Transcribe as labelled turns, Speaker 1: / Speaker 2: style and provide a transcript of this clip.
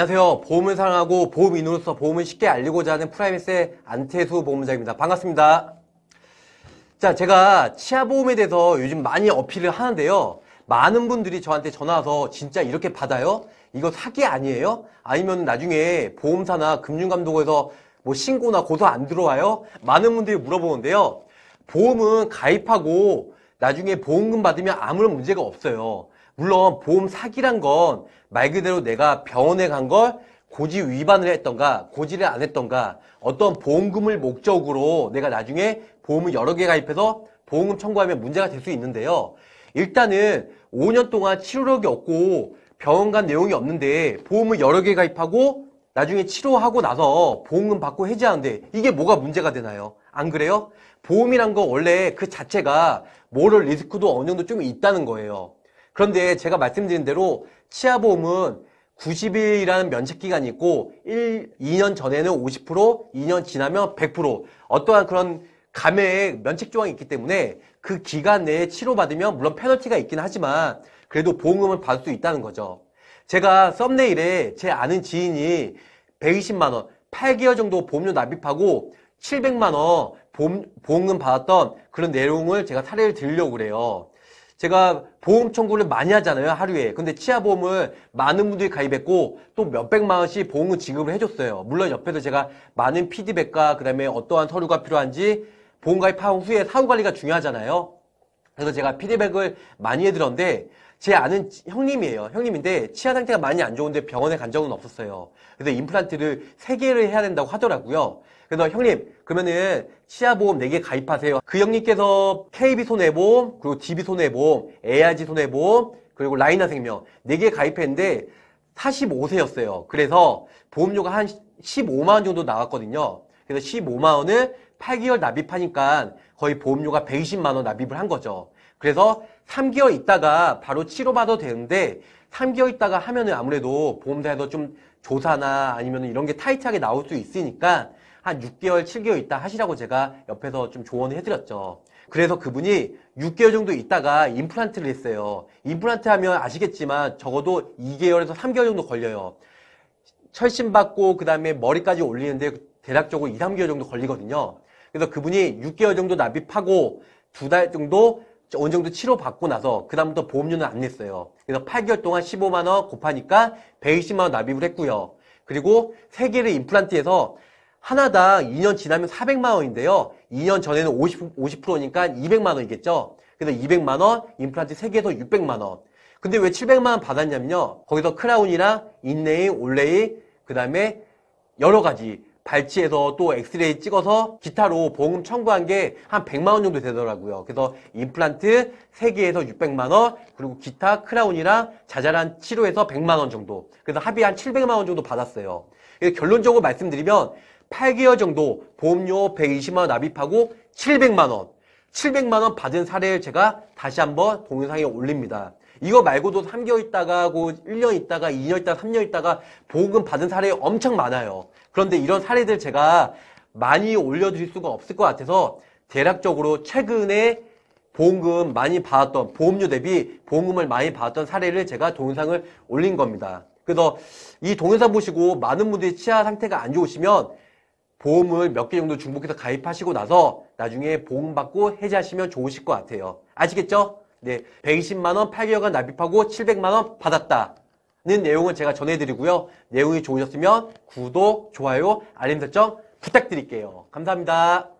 Speaker 1: 안녕하세요. 보험을 사랑하고 보험인으로서 보험을 쉽게 알리고자 하는 프라이빗의 안태수 보험자입니다. 반갑습니다. 자, 제가 치아보험에 대해서 요즘 많이 어필을 하는데요. 많은 분들이 저한테 전화와서 진짜 이렇게 받아요? 이거 사기 아니에요? 아니면 나중에 보험사나 금융감독원에서 뭐 신고나 고소 안 들어와요? 많은 분들이 물어보는데요. 보험은 가입하고 나중에 보험금 받으면 아무런 문제가 없어요. 물론 보험 사기란 건 말 그대로 내가 병원에 간 걸 고지 위반을 했던가 고지를 안 했던가 어떤 보험금을 목적으로 내가 나중에 보험을 여러 개 가입해서 보험금 청구하면 문제가 될 수 있는데요. 일단은 5년 동안 치료력이 없고 병원 간 내용이 없는데 보험을 여러 개 가입하고 나중에 치료하고 나서 보험금 받고 해지하는데 이게 뭐가 문제가 되나요? 안 그래요? 보험이란 거 원래 그 자체가 모럴 리스크도 어느 정도 좀 있다는 거예요. 그런데 제가 말씀드린 대로 치아보험은 90일이라는 면책기간이 있고 1, 2년 전에는 50%, 2년 지나면 100% 어떠한 그런 감액 면책조항이 있기 때문에 그 기간 내에 치료받으면 물론 페널티가 있긴 하지만 그래도 보험금을 받을 수 있다는 거죠. 제가 썸네일에 제 아는 지인이 120만원, 8개월 정도 보험료 납입하고 700만원 보험, 금 받았던 그런 내용을 제가 사례를 드리려고 그래요. 제가 보험 청구를 많이 하잖아요 하루에 근데 치아보험을 많은 분들이 가입했고 또 몇백만 원씩 보험금 지급을 해줬어요 물론 옆에서 제가 많은 피드백과 그 다음에 어떠한 서류가 필요한지 보험 가입한 후에 사후 관리가 중요하잖아요 그래서 제가 피드백을 많이 해드렸는데 제 아는 형님이에요. 형님인데 치아 상태가 많이 안 좋은데 병원에 간 적은 없었어요. 그래서 임플란트를 3개를 해야 된다고 하더라고요. 그래서 형님 그러면은 치아보험 4개 가입하세요. 그 형님께서 KB 손해보험 그리고 DB 손해보험 ARG 손해보험 그리고 라이나생명 4개 가입했는데 45세였어요. 그래서 보험료가 한 15만원 정도 나왔거든요. 그래서 15만원을 8개월 납입하니까 거의 보험료가 120만원 납입을 한 거죠. 그래서 3개월 있다가 바로 치료받아도 되는데 3개월 있다가 하면은 아무래도 보험사에서 좀 조사나 아니면 이런 게 타이트하게 나올 수 있으니까 한 6개월, 7개월 있다 하시라고 제가 옆에서 좀 조언을 해드렸죠. 그래서 그분이 6개월 정도 있다가 임플란트를 했어요. 임플란트 하면 아시겠지만 적어도 2개월에서 3개월 정도 걸려요. 철심 받고 그 다음에 머리까지 올리는데 대략적으로 2, 3개월 정도 걸리거든요. 그래서 그분이 6개월 정도 납입하고 두 달 정도 어느 정도 치료받고 나서 그다음부터 보험료는 안 냈어요. 그래서 8개월 동안 15만 원 곱하니까 120만 원 납입을 했고요. 그리고 3개를 임플란트해서 하나당 2년 지나면 400만 원인데요. 2년 전에는 50, 50%니까 200만 원이겠죠. 그래서 200만 원, 임플란트 3개에서 600만 원. 근데 왜 700만 원 받았냐면요. 거기서 크라운이랑 인레이, 올레이, 그 다음에 여러 가지 발치해서 또 엑스레이 찍어서 기타로 보험 청구한 게 한 100만 원 정도 되더라고요. 그래서 임플란트 3개에서 600만 원, 그리고 기타 크라운이랑 자잘한 치료에서 100만 원 정도. 그래서 합의 한 700만 원 정도 받았어요. 그래서 결론적으로 말씀드리면 8개월 정도 보험료 120만 원 납입하고 700만 원, 700만 원 받은 사례를 제가 다시 한번 동영상에 올립니다. 이거 말고도 3개월 있다가 1년 있다가 2년 있다가 3년 있다가 보금 험 받은 사례 엄청 많아요. 그런데 이런 사례들 제가 많이 올려드릴 수가 없을 것 같아서 대략적으로 최근에 보험금 많이 받았던 보험료 대비 보험금을 많이 받았던 사례를 제가 동영상을 올린 겁니다. 그래서 이 동영상 보시고 많은 분들이 치아 상태가 안 좋으시면 보험을 몇 개 정도 중복해서 가입하시고 나서 나중에 보험 받고 해지하시면 좋으실 것 같아요. 아시겠죠? 네, 120만 원 8개월간 납입하고 700만 원 받았다는 내용을 제가 전해드리고요. 내용이 좋으셨으면 구독, 좋아요, 알림 설정 부탁드릴게요. 감사합니다.